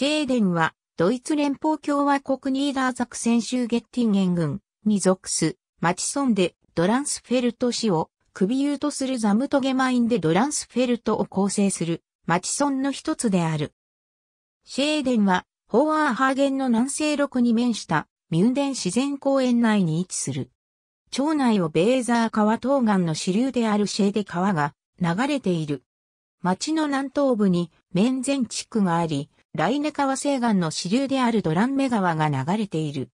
シェーデンは、ドイツ連邦共和国ニーダーザクセン州ゲッティンゲン軍に属す、町村でドランスフェルト市を、首輸とするザムトゲマインでドランスフェルトを構成する町村の一つである。シェーデンは、ホーアーハーゲンの南西麓に面したミュンデン自然公園内に位置する。町内をベーザー川東岸の支流であるシェーデ川が流れている。町の南東部に面前地区があり、ライネ川西岸の支流であるドランメ川が流れている。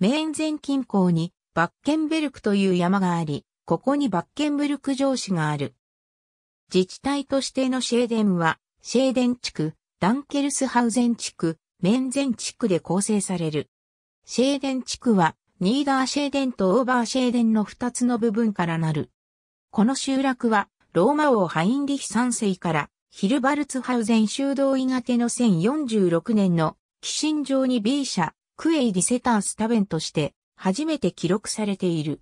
メーン前近郊にバッケンベルクという山があり、ここにバッケンブルク城市がある。自治体としてのシェーデンは、シェーデン地区、ダンケルスハウゼン地区、メンゼン地区で構成される。シェーデン地区は、ニーダーシェーデンとオーバーシェーデンの2つの部分からなる。この集落は、ローマ王ハインリヒ3世からヒルバルツハウゼン修道院宛ての1046年の、寄進状に B 社、クエイディセタースタベンとして、初めて記録されている。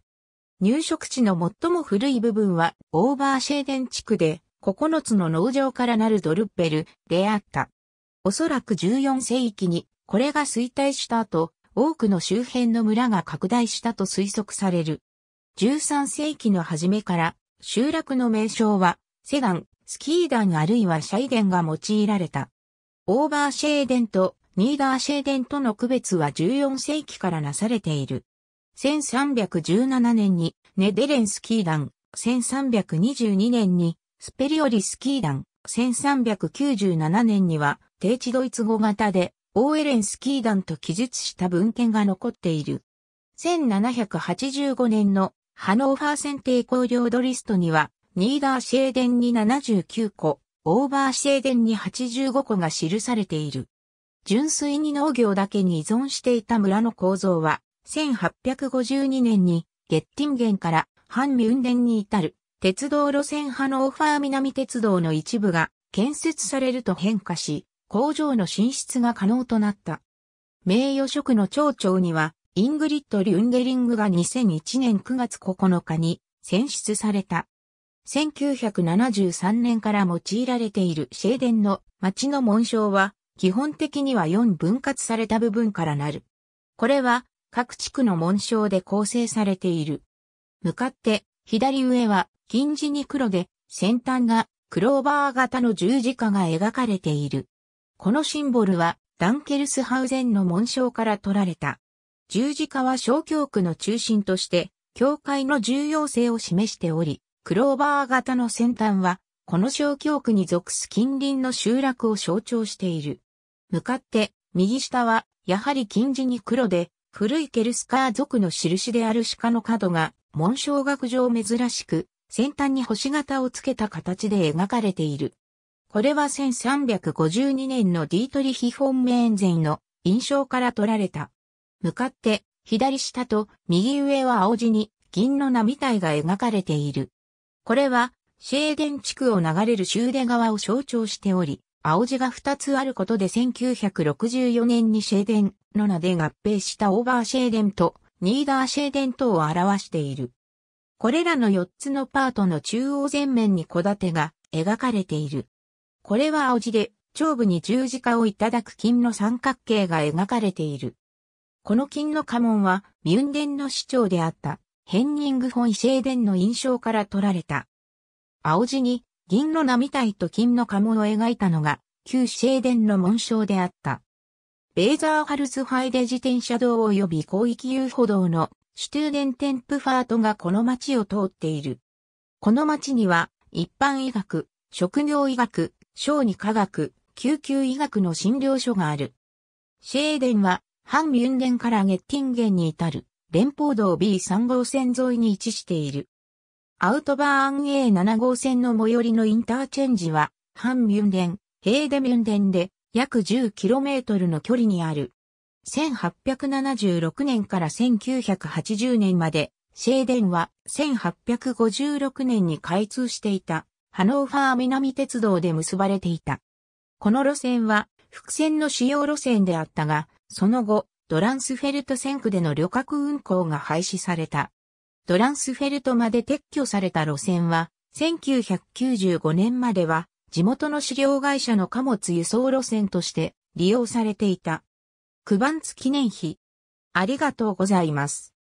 入植地の最も古い部分は、オーバーシェーデン地区で、9つの農場からなるドルッベルであった。おそらく14世紀に、これが衰退した後、多くの周辺の村が拡大したと推測される。13世紀の初めから、集落の名称は、セダン、スキー団あるいはシャイデンが用いられた。オーバーシェーデンとニーダーシェーデンとの区別は14世紀からなされている。1317年にネデレンスキー団、1322年にスペリオリスキー団、1397年には低地ドイツ語型でオーエレンスキー団と記述した文献が残っている。1785年のハノーファー選定公領ドリストにはニーダーシェーデンに79個、オーバーシェーデンに85個が記されている。純粋に農業だけに依存していた村の構造は、1852年にゲッティンゲンからハンミュンデンに至る鉄道路線派のオファー南鉄道の一部が建設されると変化し、工場の進出が可能となった。名誉職の町長には、イングリッド・リュンゲリングが2001年9月9日に選出された。1973年から用いられているシェーデンの町の紋章は、基本的には4分割された部分からなる。これは、各地区の紋章で構成されている。向かって、左上は、金地に黒で、先端が、クローバー型の十字架が描かれている。このシンボルは、ダンケルスハウゼンの紋章から取られた。十字架は小教区の中心として、教会の重要性を示しており、クローバー型の先端は、この小京区に属す近隣の集落を象徴している。向かって、右下は、やはり金似に黒で、古いケルスカー族の印である鹿の角が、紋章学上珍しく、先端に星型をつけた形で描かれている。これは1352年のディートリヒ・フォン・メーンゼンの印象から取られた。向かって、左下と右上は青地に銀の波体が描かれている。これは、シェーデン地区を流れるシューデ川を象徴しており、青字が2つあることで1964年にシェーデンの名で合併したオーバーシェーデンとニーダーシェーデン等を表している。これらの4つのパートの中央前面に小てが描かれている。これは青字で、頂部に十字架をいただく金の三角形が描かれている。この金の家紋は、ミュンデンの市長であったヘンニング・フォン・シェーデンの印象から取られた。青地に銀の波体と金の家紋を描いたのが旧シェーデンの紋章であった。ベーザーハルツハイデ自転車道及び広域遊歩道のシュトゥーデンテンプファートがこの町を通っている。この町には一般医学、職業医学、小児科学、救急医学の診療所がある。シェーデンは、反ミュンデンからゲッティンゲンに至る。連邦道 B3 号線沿いに位置している。アウトバーン A7 号線の最寄りのインターチェンジは、ハンミュンデン、ヘーデミュンデンで約 10km の距離にある。1876年から1980年まで、シェーデンは1856年に開通していた、ハノーファー南鉄道で結ばれていた。この路線は、伏線の主要路線であったが、その後、トランスフェルト線区での旅客運行が廃止された。トランスフェルトまで撤去された路線は、1995年までは地元の資料会社の貨物輸送路線として利用されていた。九番記念碑。ありがとうございます。